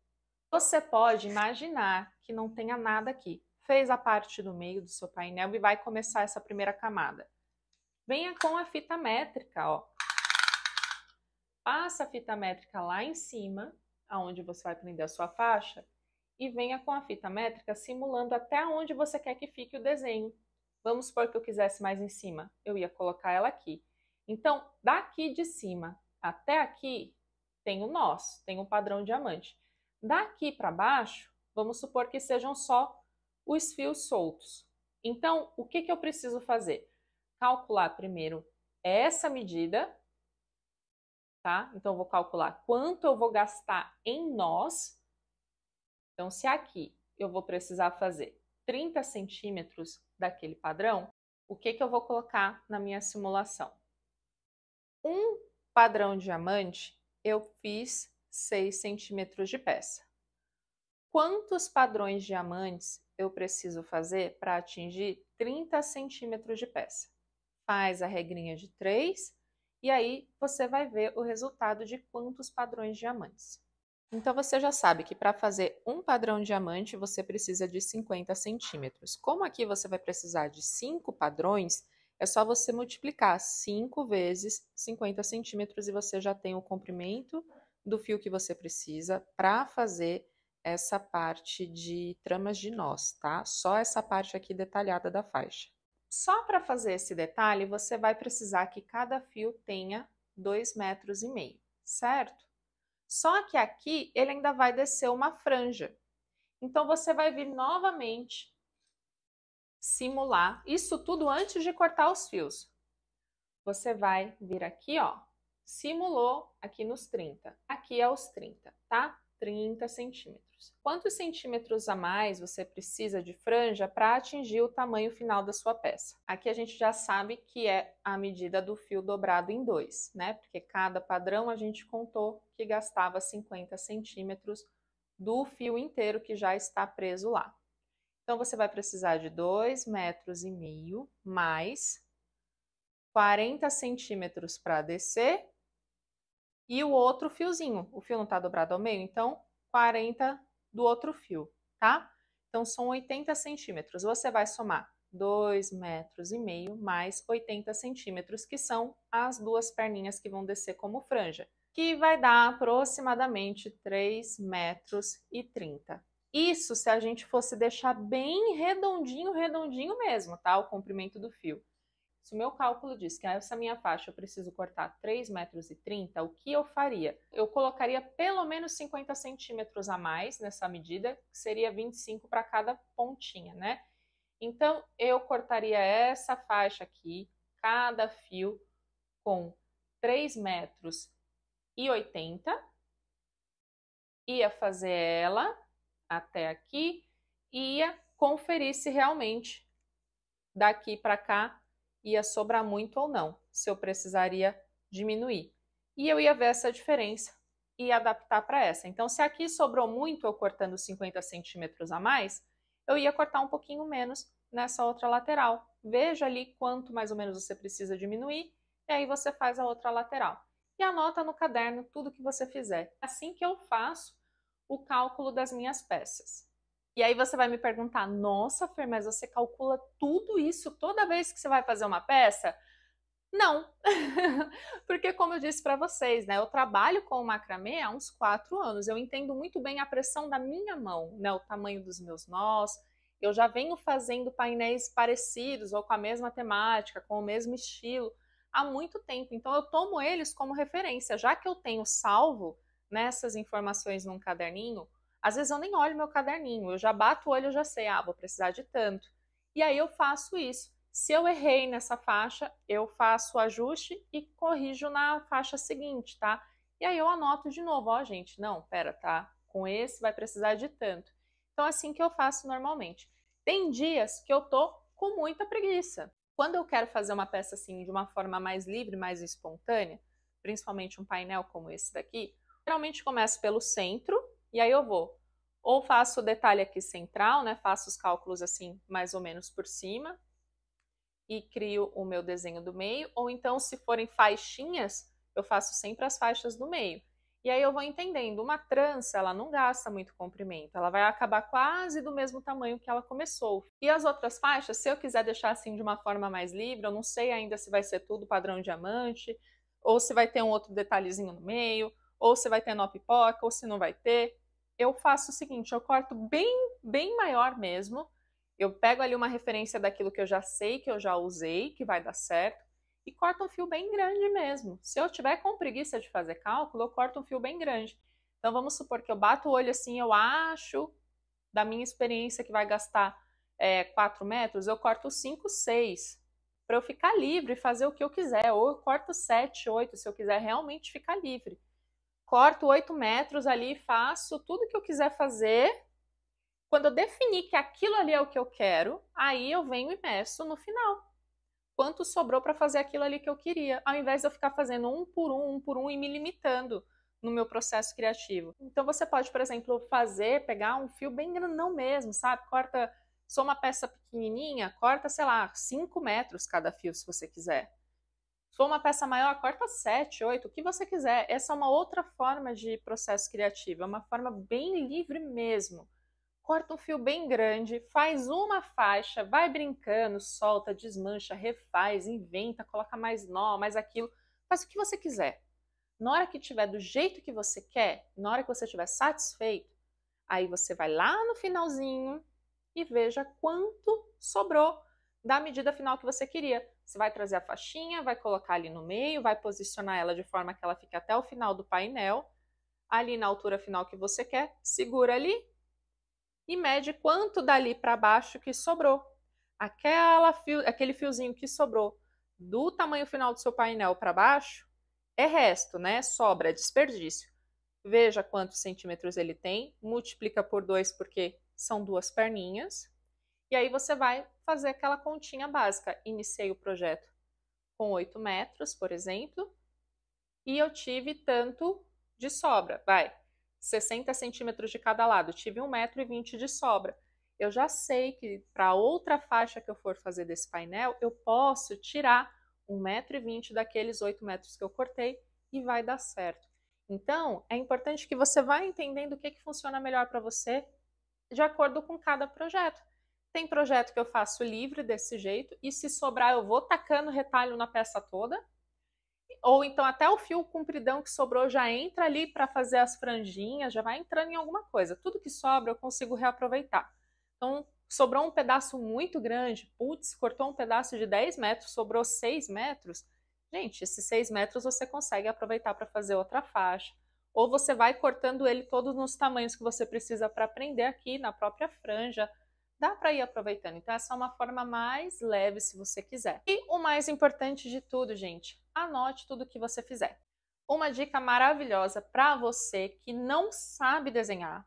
Você pode imaginar que não tenha nada aqui. Fez a parte do meio do seu painel e vai começar essa primeira camada. Venha com a fita métrica, ó. Passa a fita métrica lá em cima, aonde você vai prender a sua faixa, e venha com a fita métrica simulando até onde você quer que fique o desenho. Vamos supor que eu quisesse mais em cima, eu ia colocar ela aqui. Então, daqui de cima até aqui, tem o nós, tem um padrão diamante. Daqui para baixo, vamos supor que sejam só os fios soltos. Então, o que, que eu preciso fazer? Calcular primeiro essa medida, tá? Então, vou calcular quanto eu vou gastar em nós. Então, se aqui eu vou precisar fazer 30 centímetros daquele padrão, o que, que eu vou colocar na minha simulação? Um padrão diamante, eu fiz 6 centímetros de peça. Quantos padrões diamantes eu preciso fazer para atingir 30 centímetros de peça? Faz a regrinha de 3 e aí você vai ver o resultado de quantos padrões diamantes. Então você já sabe que para fazer um padrão diamante você precisa de 50 centímetros. Como aqui você vai precisar de 5 padrões, é só você multiplicar 5 vezes 50 centímetros e você já tem o comprimento do fio que você precisa para fazer essa parte de tramas de nós, tá? Só essa parte aqui detalhada da faixa. Só para fazer esse detalhe, você vai precisar que cada fio tenha 2 metros e meio, certo? Só que aqui ele ainda vai descer uma franja. Então você vai vir novamente simular isso tudo antes de cortar os fios. Você vai vir aqui, ó, simulou aqui nos 30. Aqui é os 30, tá? 30 centímetros. Quantos centímetros a mais você precisa de franja para atingir o tamanho final da sua peça? Aqui a gente já sabe que é a medida do fio dobrado em dois, né? Porque cada padrão a gente contou que gastava 50 centímetros do fio inteiro que já está preso lá. Então você vai precisar de 2,5 metros e meio mais 40 centímetros para descer e o outro fiozinho. O fio não está dobrado ao meio, então 40 do outro fio, tá? Então são 80 centímetros. Você vai somar 2 metros e meio mais 80 centímetros, que são as duas perninhas que vão descer como franja, que vai dar aproximadamente 3 metros e 30. Isso se a gente fosse deixar bem redondinho, redondinho mesmo, tá? O comprimento do fio. Se o meu cálculo diz que essa minha faixa eu preciso cortar 3,30 metros, o que eu faria? Eu colocaria pelo menos 50 centímetros a mais nessa medida, que seria 25 para cada pontinha, né? Então, eu cortaria essa faixa aqui, cada fio, com 3,80 metros e Ia fazer ela até aqui e ia conferir se realmente daqui para cá ia sobrar muito ou não, se eu precisaria diminuir. E eu ia ver essa diferença e adaptar para essa. Então, se aqui sobrou muito, eu cortando 50 centímetros a mais, eu ia cortar um pouquinho menos nessa outra lateral. Veja ali quanto mais ou menos você precisa diminuir, e aí você faz a outra lateral. E anota no caderno tudo que você fizer. Assim que eu faço o cálculo das minhas peças. E aí você vai me perguntar: nossa, Fer, mas você calcula tudo isso toda vez que você vai fazer uma peça? Não, [laughs] porque como eu disse para vocês, né, eu trabalho com o macramê há uns quatro anos. Eu entendo muito bem a pressão da minha mão, né, o tamanho dos meus nós. Eu já venho fazendo painéis parecidos ou com a mesma temática, com o mesmo estilo há muito tempo. Então eu tomo eles como referência, já que eu tenho salvo nessas né, informações num caderninho às vezes eu nem olho meu caderninho, eu já bato o olho, eu já sei, ah, vou precisar de tanto. E aí eu faço isso. Se eu errei nessa faixa, eu faço o ajuste e corrijo na faixa seguinte, tá? E aí eu anoto de novo, ó, gente, não, pera, tá? Com esse vai precisar de tanto. Então, é assim que eu faço normalmente. Tem dias que eu tô com muita preguiça. Quando eu quero fazer uma peça assim de uma forma mais livre, mais espontânea, principalmente um painel como esse daqui, geralmente começo pelo centro e aí eu vou ou faço o detalhe aqui central, né? Faço os cálculos assim, mais ou menos por cima, e crio o meu desenho do meio, ou então se forem faixinhas, eu faço sempre as faixas do meio. E aí eu vou entendendo, uma trança, ela não gasta muito comprimento, ela vai acabar quase do mesmo tamanho que ela começou. E as outras faixas, se eu quiser deixar assim de uma forma mais livre, eu não sei ainda se vai ser tudo padrão diamante, ou se vai ter um outro detalhezinho no meio, ou se vai ter nó pipoca, ou se não vai ter. Eu faço o seguinte, eu corto bem, bem maior mesmo. Eu pego ali uma referência daquilo que eu já sei, que eu já usei, que vai dar certo, e corto um fio bem grande mesmo. Se eu tiver com preguiça de fazer cálculo, eu corto um fio bem grande. Então vamos supor que eu bato o olho assim, eu acho, da minha experiência, que vai gastar é, 4 metros, eu corto 5, 6, para eu ficar livre e fazer o que eu quiser. Ou eu corto 7, 8, se eu quiser realmente ficar livre corto 8 metros ali e faço tudo que eu quiser fazer. Quando eu defini que aquilo ali é o que eu quero, aí eu venho e no final. Quanto sobrou para fazer aquilo ali que eu queria, ao invés de eu ficar fazendo um por um, um por um e me limitando no meu processo criativo. Então você pode, por exemplo, fazer, pegar um fio bem grandão mesmo, sabe? Corta só uma peça pequenininha, corta, sei lá, 5 metros cada fio se você quiser for uma peça maior, corta 7, 8, o que você quiser. Essa é uma outra forma de processo criativo, é uma forma bem livre mesmo. Corta um fio bem grande, faz uma faixa, vai brincando, solta, desmancha, refaz, inventa, coloca mais nó, mais aquilo, faz o que você quiser. Na hora que tiver do jeito que você quer, na hora que você estiver satisfeito, aí você vai lá no finalzinho e veja quanto sobrou da medida final que você queria. Você vai trazer a faixinha, vai colocar ali no meio, vai posicionar ela de forma que ela fique até o final do painel, ali na altura final que você quer, segura ali e mede quanto dali para baixo que sobrou. Aquela fio, aquele fiozinho que sobrou do tamanho final do seu painel para baixo é resto, né? Sobra, é desperdício. Veja quantos centímetros ele tem, multiplica por dois porque são duas perninhas, e aí você vai fazer aquela continha básica. Iniciei o projeto com 8 metros, por exemplo, e eu tive tanto de sobra, vai, 60 centímetros de cada lado, tive 1,20m de sobra. Eu já sei que para outra faixa que eu for fazer desse painel, eu posso tirar 1,20m daqueles 8 metros que eu cortei e vai dar certo. Então, é importante que você vá entendendo o que, que funciona melhor para você de acordo com cada projeto. Tem projeto que eu faço livre desse jeito, e se sobrar, eu vou tacando retalho na peça toda. Ou então até o fio compridão que sobrou já entra ali para fazer as franjinhas, já vai entrando em alguma coisa. Tudo que sobra eu consigo reaproveitar. Então, sobrou um pedaço muito grande, putz, cortou um pedaço de 10 metros, sobrou 6 metros. Gente, esses 6 metros você consegue aproveitar para fazer outra faixa. Ou você vai cortando ele todos nos tamanhos que você precisa para prender aqui na própria franja dá para ir aproveitando. Então, essa é uma forma mais leve se você quiser. E o mais importante de tudo, gente, anote tudo que você fizer. Uma dica maravilhosa para você que não sabe desenhar,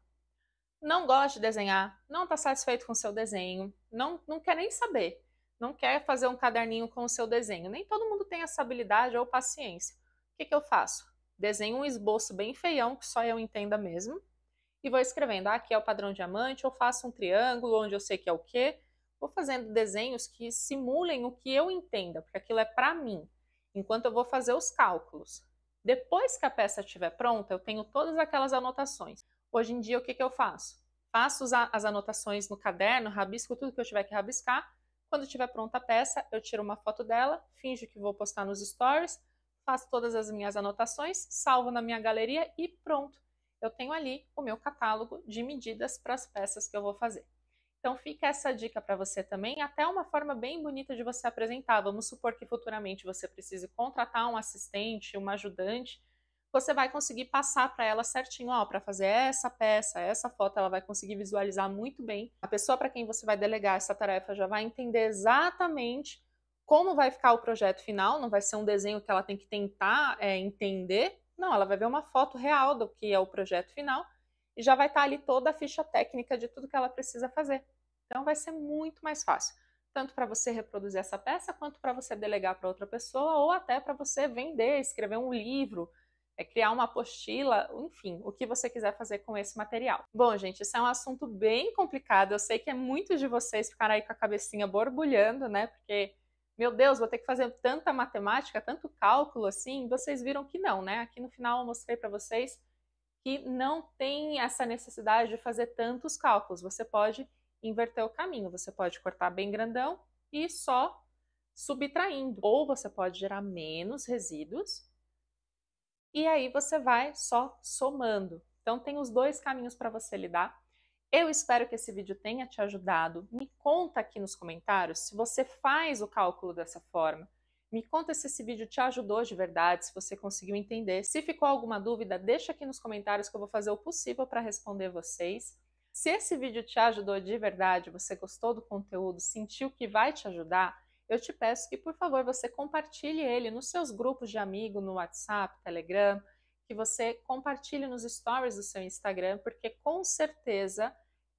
não gosta de desenhar, não está satisfeito com o seu desenho, não, não quer nem saber, não quer fazer um caderninho com o seu desenho. Nem todo mundo tem essa habilidade ou paciência. O que, que eu faço? Desenho um esboço bem feião, que só eu entenda mesmo, e vou escrevendo. Ah, aqui é o padrão diamante, eu faço um triângulo onde eu sei que é o quê. Vou fazendo desenhos que simulem o que eu entenda, porque aquilo é para mim, enquanto eu vou fazer os cálculos. Depois que a peça estiver pronta, eu tenho todas aquelas anotações. Hoje em dia, o que, que eu faço? Faço as anotações no caderno, rabisco tudo que eu tiver que rabiscar. Quando estiver pronta a peça, eu tiro uma foto dela, finjo que vou postar nos stories, faço todas as minhas anotações, salvo na minha galeria e pronto eu tenho ali o meu catálogo de medidas para as peças que eu vou fazer. Então fica essa dica para você também, até uma forma bem bonita de você apresentar. Vamos supor que futuramente você precise contratar um assistente, uma ajudante, você vai conseguir passar para ela certinho, ó, para fazer essa peça, essa foto, ela vai conseguir visualizar muito bem. A pessoa para quem você vai delegar essa tarefa já vai entender exatamente como vai ficar o projeto final, não vai ser um desenho que ela tem que tentar é, entender, não, ela vai ver uma foto real do que é o projeto final e já vai estar tá ali toda a ficha técnica de tudo que ela precisa fazer. Então vai ser muito mais fácil, tanto para você reproduzir essa peça, quanto para você delegar para outra pessoa, ou até para você vender, escrever um livro, é criar uma apostila, enfim, o que você quiser fazer com esse material. Bom, gente, isso é um assunto bem complicado. Eu sei que é muitos de vocês ficaram aí com a cabecinha borbulhando, né? Porque meu Deus, vou ter que fazer tanta matemática, tanto cálculo assim, vocês viram que não, né? Aqui no final eu mostrei para vocês que não tem essa necessidade de fazer tantos cálculos. Você pode inverter o caminho, você pode cortar bem grandão e só subtraindo. Ou você pode gerar menos resíduos e aí você vai só somando. Então tem os dois caminhos para você lidar. Eu espero que esse vídeo tenha te ajudado. Me conta aqui nos comentários se você faz o cálculo dessa forma. Me conta se esse vídeo te ajudou de verdade, se você conseguiu entender. Se ficou alguma dúvida, deixa aqui nos comentários que eu vou fazer o possível para responder vocês. Se esse vídeo te ajudou de verdade, você gostou do conteúdo, sentiu que vai te ajudar, eu te peço que, por favor, você compartilhe ele nos seus grupos de amigo, no WhatsApp, Telegram, que você compartilhe nos stories do seu Instagram, porque com certeza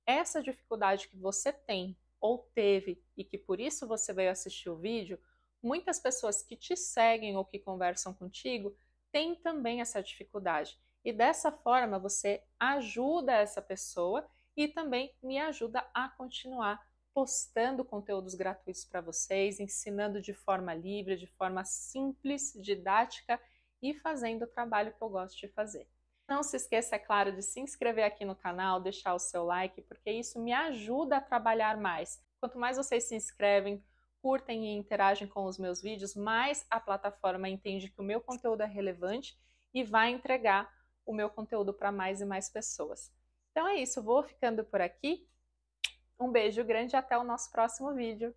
essa dificuldade que você tem ou teve e que por isso você veio assistir o vídeo, muitas pessoas que te seguem ou que conversam contigo têm também essa dificuldade. E dessa forma você ajuda essa pessoa e também me ajuda a continuar postando conteúdos gratuitos para vocês, ensinando de forma livre, de forma simples, didática e fazendo o trabalho que eu gosto de fazer. Não se esqueça, é claro, de se inscrever aqui no canal, deixar o seu like, porque isso me ajuda a trabalhar mais. Quanto mais vocês se inscrevem, curtem e interagem com os meus vídeos, mais a plataforma entende que o meu conteúdo é relevante e vai entregar o meu conteúdo para mais e mais pessoas. Então é isso, vou ficando por aqui. Um beijo grande e até o nosso próximo vídeo.